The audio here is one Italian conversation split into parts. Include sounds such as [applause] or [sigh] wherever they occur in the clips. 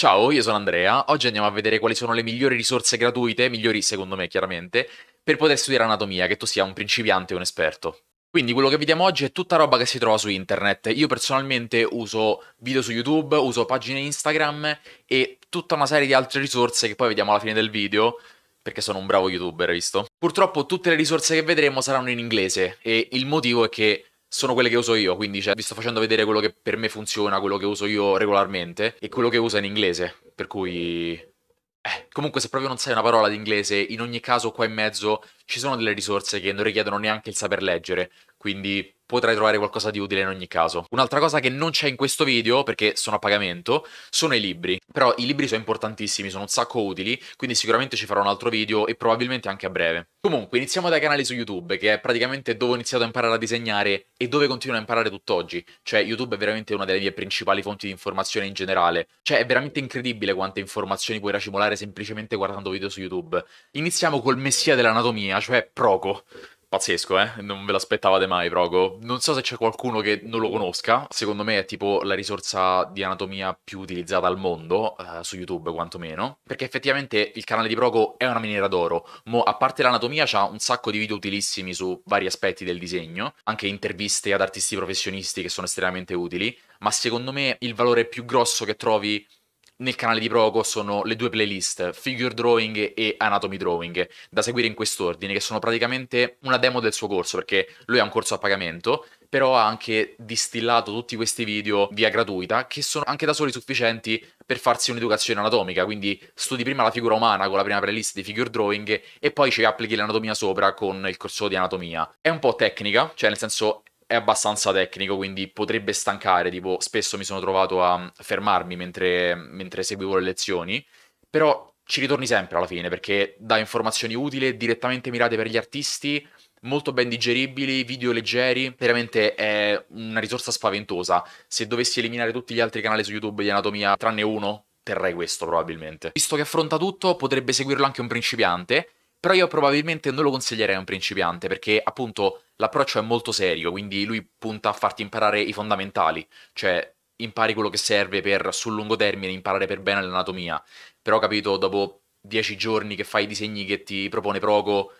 Ciao, io sono Andrea. Oggi andiamo a vedere quali sono le migliori risorse gratuite, migliori secondo me chiaramente, per poter studiare anatomia, che tu sia un principiante o un esperto. Quindi quello che vediamo oggi è tutta roba che si trova su internet. Io personalmente uso video su YouTube, uso pagine Instagram e tutta una serie di altre risorse che poi vediamo alla fine del video, perché sono un bravo youtuber, visto? Purtroppo tutte le risorse che vedremo saranno in inglese e il motivo è che sono quelle che uso io, quindi cioè, vi sto facendo vedere quello che per me funziona, quello che uso io regolarmente e quello che usa in inglese, per cui... Eh, comunque se proprio non sai una parola d'inglese, in ogni caso qua in mezzo ci sono delle risorse che non richiedono neanche il saper leggere, quindi potrai trovare qualcosa di utile in ogni caso. Un'altra cosa che non c'è in questo video, perché sono a pagamento, sono i libri. Però i libri sono importantissimi, sono un sacco utili, quindi sicuramente ci farò un altro video e probabilmente anche a breve. Comunque, iniziamo dai canali su YouTube, che è praticamente dove ho iniziato a imparare a disegnare e dove continuo a imparare tutt'oggi. Cioè, YouTube è veramente una delle mie principali fonti di informazione in generale. Cioè, è veramente incredibile quante informazioni puoi racimolare semplicemente guardando video su YouTube. Iniziamo col messia dell'anatomia, cioè Proco. Pazzesco, eh? Non ve l'aspettavate mai, Proco. Non so se c'è qualcuno che non lo conosca. Secondo me è tipo la risorsa di anatomia più utilizzata al mondo, eh, su YouTube quantomeno. Perché effettivamente il canale di Proco è una miniera d'oro. Mo, a parte l'anatomia, c'ha un sacco di video utilissimi su vari aspetti del disegno. Anche interviste ad artisti professionisti che sono estremamente utili. Ma secondo me il valore più grosso che trovi nel canale di Proco sono le due playlist, Figure Drawing e Anatomy Drawing, da seguire in quest'ordine, che sono praticamente una demo del suo corso, perché lui ha un corso a pagamento, però ha anche distillato tutti questi video via gratuita, che sono anche da soli sufficienti per farsi un'educazione anatomica, quindi studi prima la figura umana con la prima playlist di Figure Drawing e poi ci applichi l'anatomia sopra con il corso di anatomia. È un po' tecnica, cioè nel senso è abbastanza tecnico, quindi potrebbe stancare, tipo spesso mi sono trovato a mm, fermarmi mentre, mentre seguivo le lezioni, però ci ritorni sempre alla fine perché dà informazioni utili, direttamente mirate per gli artisti, molto ben digeribili, video leggeri, veramente è una risorsa spaventosa. Se dovessi eliminare tutti gli altri canali su YouTube di anatomia, tranne uno, terrei questo probabilmente. Visto che affronta tutto, potrebbe seguirlo anche un principiante, però io probabilmente non lo consiglierei a un principiante, perché appunto l'approccio è molto serio, quindi lui punta a farti imparare i fondamentali, cioè impari quello che serve per sul lungo termine imparare per bene l'anatomia. Però capito, dopo dieci giorni che fai i disegni che ti propone Proco,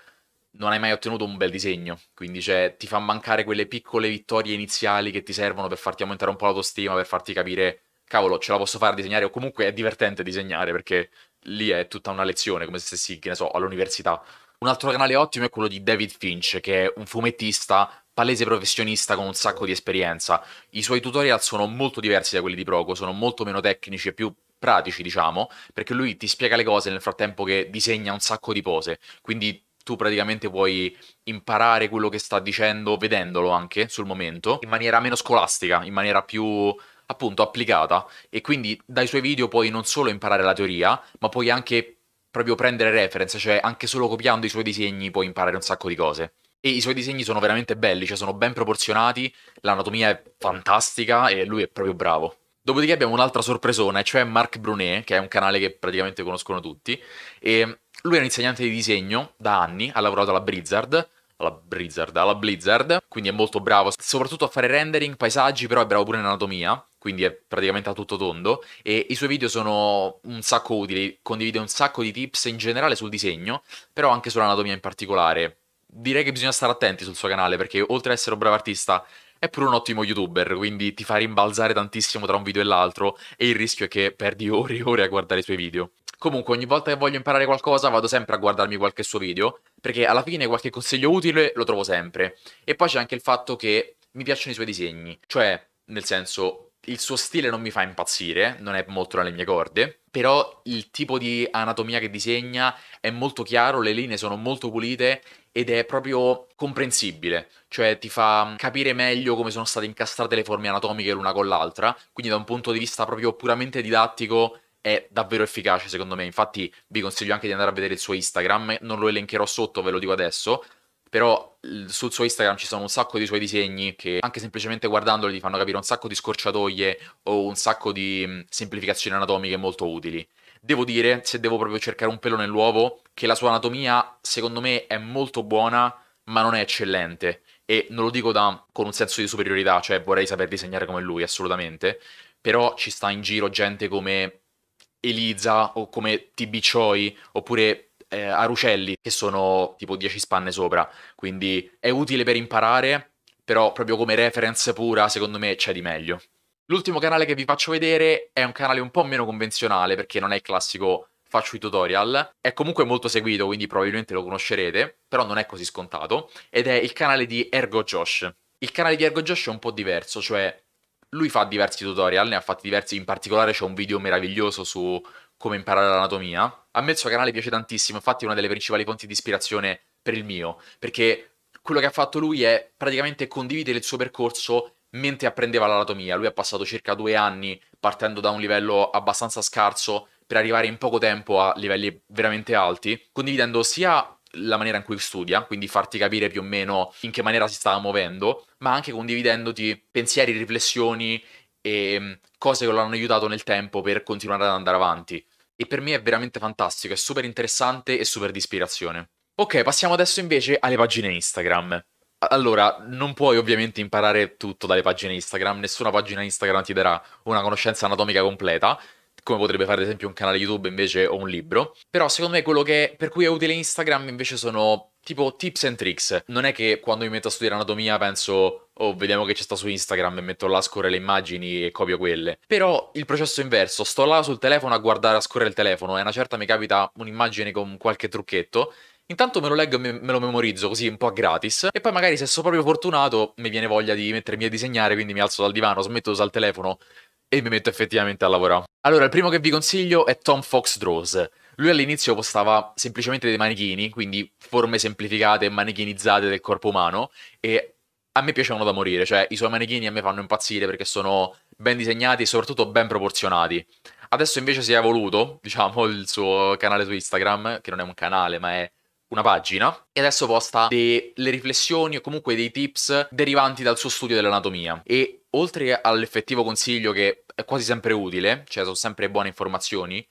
non hai mai ottenuto un bel disegno, quindi cioè, ti fa mancare quelle piccole vittorie iniziali che ti servono per farti aumentare un po' l'autostima, per farti capire, cavolo, ce la posso fare a disegnare o comunque è divertente disegnare perché lì è tutta una lezione, come se stessi, che ne so, all'università. Un altro canale ottimo è quello di David Finch, che è un fumettista palese professionista con un sacco di esperienza. I suoi tutorial sono molto diversi da quelli di Proco, sono molto meno tecnici e più pratici, diciamo, perché lui ti spiega le cose nel frattempo che disegna un sacco di pose. Quindi tu praticamente puoi imparare quello che sta dicendo vedendolo anche sul momento, in maniera meno scolastica, in maniera più appunto applicata e quindi dai suoi video puoi non solo imparare la teoria, ma puoi anche proprio prendere reference, cioè anche solo copiando i suoi disegni puoi imparare un sacco di cose. E i suoi disegni sono veramente belli, cioè sono ben proporzionati, l'anatomia è fantastica e lui è proprio bravo. Dopodiché abbiamo un'altra sorpresona, cioè Marc Brunet, che è un canale che praticamente conoscono tutti, e lui è un insegnante di disegno da anni, ha lavorato alla Blizzard, alla Blizzard, alla Blizzard, quindi è molto bravo soprattutto a fare rendering, paesaggi, però è bravo pure in anatomia, quindi è praticamente a tutto tondo e i suoi video sono un sacco utili, condivide un sacco di tips in generale sul disegno, però anche sull'anatomia in particolare. Direi che bisogna stare attenti sul suo canale perché oltre ad essere un bravo artista è pure un ottimo youtuber, quindi ti fa rimbalzare tantissimo tra un video e l'altro e il rischio è che perdi [laughs] ore e ore a guardare i suoi video. Comunque, ogni volta che voglio imparare qualcosa, vado sempre a guardarmi qualche suo video, perché alla fine qualche consiglio utile lo trovo sempre. E poi c'è anche il fatto che mi piacciono i suoi disegni, cioè, nel senso, il suo stile non mi fa impazzire, non è molto nelle mie corde, però il tipo di anatomia che disegna è molto chiaro, le linee sono molto pulite ed è proprio comprensibile, cioè ti fa capire meglio come sono state incastrate le forme anatomiche l'una con l'altra, quindi da un punto di vista proprio puramente didattico è davvero efficace secondo me, infatti vi consiglio anche di andare a vedere il suo Instagram, non lo elencherò sotto, ve lo dico adesso, però sul suo Instagram ci sono un sacco di suoi disegni che anche semplicemente guardandoli ti fanno capire un sacco di scorciatoie o un sacco di mm, semplificazioni anatomiche molto utili. Devo dire, se devo proprio cercare un pelo nell'uovo, che la sua anatomia secondo me è molto buona, ma non è eccellente. E non lo dico da, con un senso di superiorità, cioè vorrei saper disegnare come lui, assolutamente. Però ci sta in giro gente come Elisa o come TB Choi oppure eh, Arucelli, che sono tipo 10 spanne sopra. Quindi è utile per imparare, però proprio come reference pura, secondo me c'è di meglio. L'ultimo canale che vi faccio vedere è un canale un po' meno convenzionale, perché non è il classico faccio i tutorial. È comunque molto seguito, quindi probabilmente lo conoscerete, però non è così scontato. Ed è il canale di Ergo Josh. Il canale di Ergo Josh è un po' diverso, cioè lui fa diversi tutorial, ne ha fatti diversi, in particolare c'è un video meraviglioso su come imparare l'anatomia. A me il suo canale piace tantissimo, infatti è una delle principali fonti di ispirazione per il mio, perché quello che ha fatto lui è praticamente condividere il suo percorso mentre apprendeva l'anatomia. Lui ha passato circa due anni partendo da un livello abbastanza scarso per arrivare in poco tempo a livelli veramente alti, condividendo sia la maniera in cui studia, quindi farti capire più o meno in che maniera si stava muovendo, ma anche condividendoti pensieri, riflessioni e mm, cose che lo hanno aiutato nel tempo per continuare ad andare avanti. E per me è veramente fantastico, è super interessante e super di ispirazione. Ok, passiamo adesso invece alle pagine Instagram. Allora, non puoi ovviamente imparare tutto dalle pagine Instagram, nessuna pagina Instagram ti darà una conoscenza anatomica completa, come potrebbe fare ad esempio un canale YouTube invece o un libro. Però secondo me quello che, per cui è utile Instagram invece sono tipo tips and tricks. Non è che quando mi metto a studiare anatomia penso oh, vediamo che c'è sta su Instagram e metto là a scorrere le immagini e copio quelle. Però il processo inverso, sto là sul telefono a guardare, a scorrere il telefono e una certa mi capita un'immagine con qualche trucchetto Intanto me lo leggo e me lo memorizzo così un po' a gratis. E poi magari se sono proprio fortunato mi viene voglia di mettermi a disegnare, quindi mi alzo dal divano, smetto di usare il telefono, e mi metto effettivamente a lavorare. Allora, il primo che vi consiglio è Tom Fox Draws. Lui all'inizio postava semplicemente dei manichini, quindi forme semplificate e manichinizzate del corpo umano, e a me piacevano da morire, cioè i suoi manichini a me fanno impazzire perché sono ben disegnati e soprattutto ben proporzionati. Adesso invece si è evoluto, [laughs] diciamo, il suo canale su Instagram, che non è un canale ma è una pagina, e adesso posta delle riflessioni o comunque dei tips derivanti dal suo studio dell'anatomia. E oltre all'effettivo consiglio che è quasi sempre utile, cioè sono sempre buone informazioni,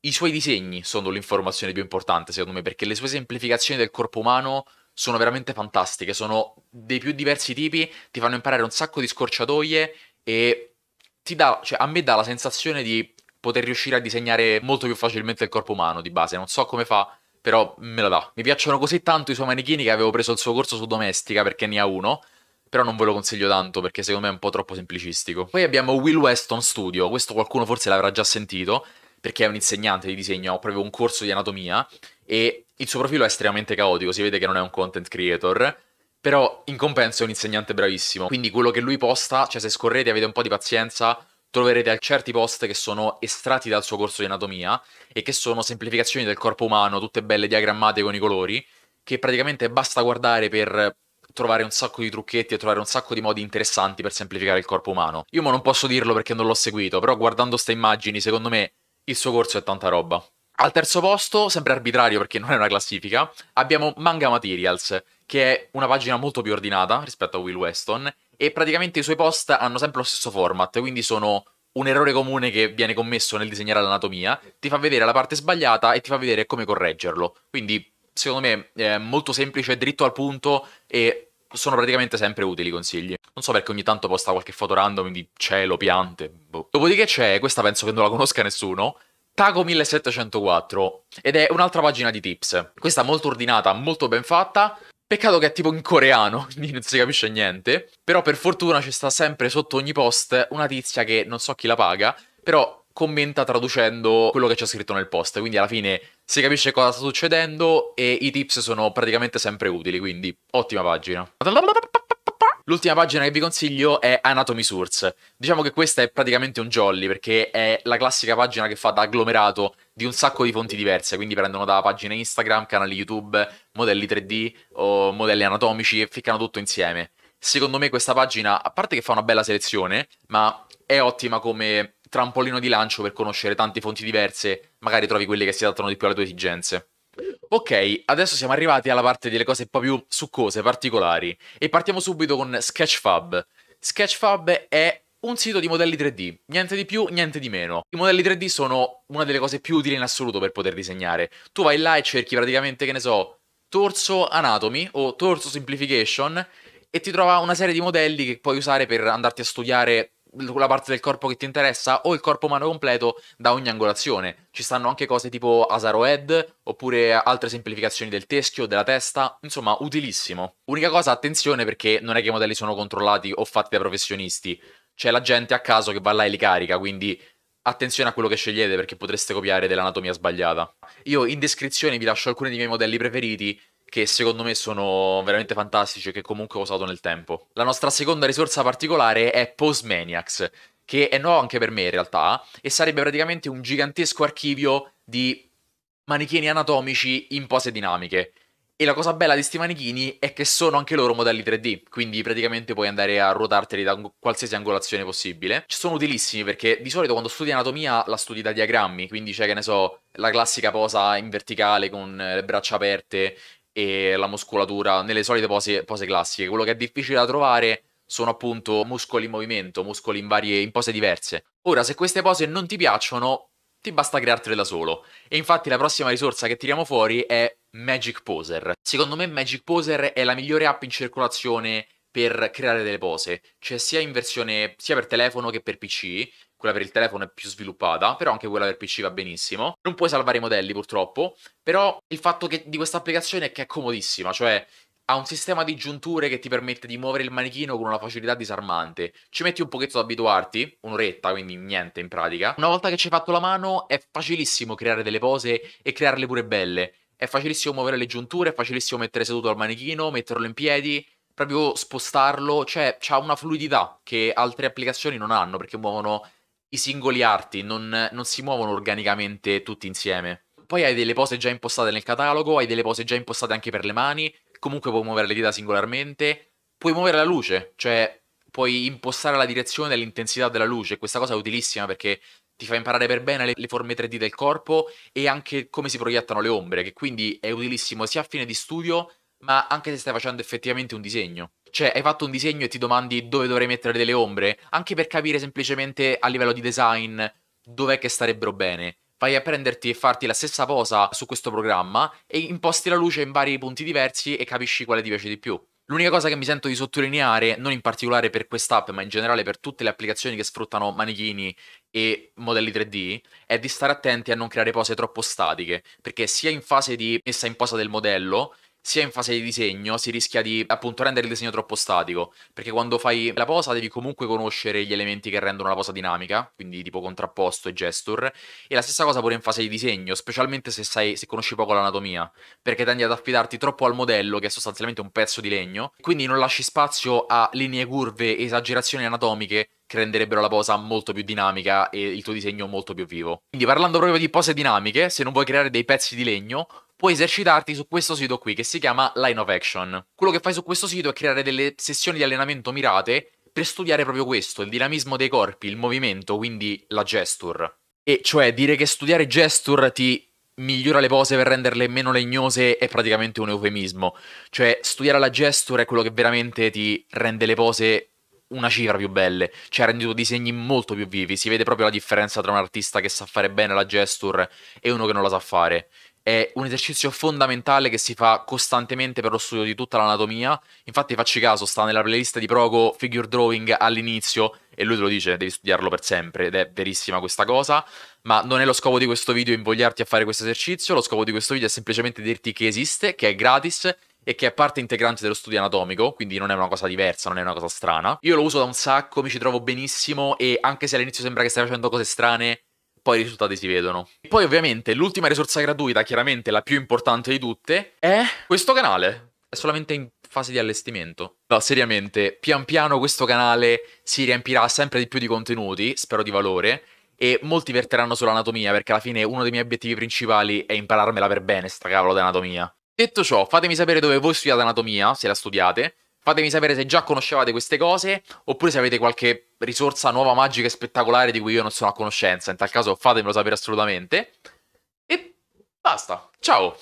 i suoi disegni sono l'informazione più importante secondo me, perché le sue semplificazioni del corpo umano sono veramente fantastiche, sono dei più diversi tipi, ti fanno imparare un sacco di scorciatoie e ti dà, cioè a me dà la sensazione di poter riuscire a disegnare molto più facilmente il corpo umano di base, non so come fa, però me la dà. Mi piacciono così tanto i suoi manichini che avevo preso il suo corso su domestica perché ne ha uno però non ve lo consiglio tanto perché secondo me è un po' troppo semplicistico. Poi abbiamo Will Weston Studio, questo qualcuno forse l'avrà già sentito perché è un insegnante di disegno, ha proprio un corso di anatomia e il suo profilo è estremamente caotico, si vede che non è un content creator, però in compenso è un insegnante bravissimo, quindi quello che lui posta, cioè se scorrete e avete un po' di pazienza, troverete certi post che sono estratti dal suo corso di anatomia e che sono semplificazioni del corpo umano, tutte belle diagrammate con i colori, che praticamente basta guardare per trovare un sacco di trucchetti e trovare un sacco di modi interessanti per semplificare il corpo umano. Io ma non posso dirlo perché non l'ho seguito, però guardando queste immagini, secondo me il suo corso è tanta roba. Al terzo posto, sempre arbitrario perché non è una classifica, abbiamo Manga Materials, che è una pagina molto più ordinata rispetto a Will Weston, e praticamente i suoi post hanno sempre lo stesso format, quindi sono un errore comune che viene commesso nel disegnare l'anatomia, ti fa vedere la parte sbagliata e ti fa vedere come correggerlo. Quindi secondo me, è eh, molto semplice, dritto al punto e sono praticamente sempre utili i consigli. Non so perché ogni tanto posta qualche foto random di cielo, piante. Boh. Dopodiché c'è, questa penso che non la conosca nessuno. Taco 1704 ed è un'altra pagina di tips. Questa molto ordinata, molto ben fatta. Peccato che è tipo in coreano, [laughs] quindi non si capisce niente. Però per fortuna ci sta sempre sotto ogni post una tizia che non so chi la paga, però commenta traducendo quello che c'è scritto nel post. Quindi alla fine si capisce cosa sta succedendo e i tips sono praticamente sempre utili, quindi ottima pagina. L'ultima pagina che vi consiglio è Anatomy Source. Diciamo che questa è praticamente un jolly perché è la classica pagina che fa da agglomerato di un sacco di fonti diverse, quindi prendono da pagine Instagram, canali YouTube, modelli 3D o modelli anatomici e ficcano tutto insieme. Secondo me questa pagina, a parte che fa una bella selezione, ma è ottima come trampolino di lancio per conoscere tante fonti diverse, magari trovi quelle che si adattano di più alle tue esigenze. Ok, adesso siamo arrivati alla parte delle cose un po' più succose, particolari, e partiamo subito con Sketchfab. Sketchfab è un sito di modelli 3D, niente di più, niente di meno. I modelli 3D sono una delle cose più utili in assoluto per poter disegnare. Tu vai là e cerchi praticamente, che ne so, torso anatomy o torso simplification e ti trova una serie di modelli che puoi usare per andarti a studiare la parte del corpo che ti interessa o il corpo umano completo da ogni angolazione. Ci stanno anche cose tipo Asaro oppure altre semplificazioni del teschio, della testa, insomma utilissimo. Unica cosa, attenzione perché non è che i modelli sono controllati o fatti da professionisti, c'è la gente a caso che va là e li carica, quindi attenzione a quello che scegliete perché potreste copiare dell'anatomia sbagliata. Io in descrizione vi lascio alcuni dei miei modelli preferiti che secondo me sono veramente fantastici e che comunque ho usato nel tempo. La nostra seconda risorsa particolare è Postmaniacs, che è nuovo anche per me in realtà, e sarebbe praticamente un gigantesco archivio di manichini anatomici in pose dinamiche. E la cosa bella di questi manichini è che sono anche loro modelli 3D, quindi praticamente puoi andare a ruotarteli da qualsiasi angolazione possibile. Sono utilissimi perché di solito quando studi anatomia la studi da diagrammi, quindi c'è che ne so, la classica posa in verticale con le braccia aperte e la muscolatura nelle solite pose, pose classiche. Quello che è difficile da trovare sono appunto muscoli in movimento, muscoli in, varie, in pose diverse. Ora, se queste pose non ti piacciono, ti basta creartele da solo. E infatti la prossima risorsa che tiriamo fuori è Magic Poser. Secondo me Magic Poser è la migliore app in circolazione per creare delle pose, cioè sia in versione sia per telefono che per PC, quella per il telefono è più sviluppata, però anche quella per PC va benissimo. Non puoi salvare i modelli purtroppo, però il fatto che, di questa applicazione è che è comodissima, cioè ha un sistema di giunture che ti permette di muovere il manichino con una facilità disarmante. Ci metti un pochetto ad abituarti, un'oretta, quindi niente in pratica. Una volta che ci hai fatto la mano è facilissimo creare delle pose e crearle pure belle. È facilissimo muovere le giunture, è facilissimo mettere seduto al manichino, metterlo in piedi, proprio spostarlo, cioè ha una fluidità che altre applicazioni non hanno perché muovono i singoli arti, non, non si muovono organicamente tutti insieme. Poi hai delle pose già impostate nel catalogo, hai delle pose già impostate anche per le mani, comunque puoi muovere le dita singolarmente, puoi muovere la luce, cioè puoi impostare la direzione e l'intensità della luce, questa cosa è utilissima perché ti fa imparare per bene le, le, forme 3D del corpo e anche come si proiettano le ombre, che quindi è utilissimo sia a fine di studio ma anche se stai facendo effettivamente un disegno. Cioè, hai fatto un disegno e ti domandi dove dovrei mettere delle ombre, anche per capire semplicemente a livello di design dov'è che starebbero bene. Vai a prenderti e farti la stessa posa su questo programma e imposti la luce in vari punti diversi e capisci quale ti piace di più. L'unica cosa che mi sento di sottolineare, non in particolare per quest'app, ma in generale per tutte le applicazioni che sfruttano manichini e modelli 3D, è di stare attenti a non creare pose troppo statiche, perché sia in fase di messa in posa del modello, sia in fase di disegno si rischia di appunto rendere il disegno troppo statico, perché quando fai la posa devi comunque conoscere gli elementi che rendono la posa dinamica, quindi tipo contrapposto e gesture, e la stessa cosa pure in fase di disegno, specialmente se, sai, se conosci poco l'anatomia, perché tendi ad affidarti troppo al modello, che è sostanzialmente un pezzo di legno, quindi non lasci spazio a linee curve esagerazioni anatomiche che renderebbero la posa molto più dinamica e il tuo disegno molto più vivo. Quindi parlando proprio di pose dinamiche, se non vuoi creare dei pezzi di legno, puoi esercitarti su questo sito qui che si chiama Line of Action. Quello che fai su questo sito è creare delle sessioni di allenamento mirate per studiare proprio questo, il dinamismo dei corpi, il movimento, quindi la gesture. E cioè dire che studiare gesture ti migliora le pose per renderle meno legnose è praticamente un eufemismo. Cioè studiare la gesture è quello che veramente ti rende le pose una cifra più belle, cioè rendi i tuoi disegni molto più vivi, si vede proprio la differenza tra un artista che sa fare bene la gesture e uno che non la sa fare. È un esercizio fondamentale che si fa costantemente per lo studio di tutta l'anatomia. Infatti, facci caso, sta nella playlist di Progo Figure Drawing all'inizio e lui te lo dice, devi studiarlo per sempre ed è verissima questa cosa. Ma non è lo scopo di questo video invogliarti a fare questo esercizio, lo scopo di questo video è semplicemente dirti che esiste, che è gratis e che è parte integrante dello studio anatomico, quindi non è una cosa diversa, non è una cosa strana. Io lo uso da un sacco, mi ci trovo benissimo e anche se all'inizio sembra che stai facendo cose strane, poi i risultati si vedono. E poi ovviamente l'ultima risorsa gratuita, chiaramente la più importante di tutte, è questo canale. È solamente in fase di allestimento. No, seriamente, pian piano questo canale si riempirà sempre di più di contenuti, spero di valore, e molti verteranno sull'anatomia, perché alla fine uno dei miei obiettivi principali è impararmela per bene, sta cavolo di anatomia. Detto ciò, fatemi sapere dove voi studiate anatomia, se la studiate. Fatemi sapere se già conoscevate queste cose, oppure se avete qualche risorsa nuova, magica e spettacolare di cui io non sono a conoscenza. In tal caso fatemelo sapere assolutamente. E basta. Ciao!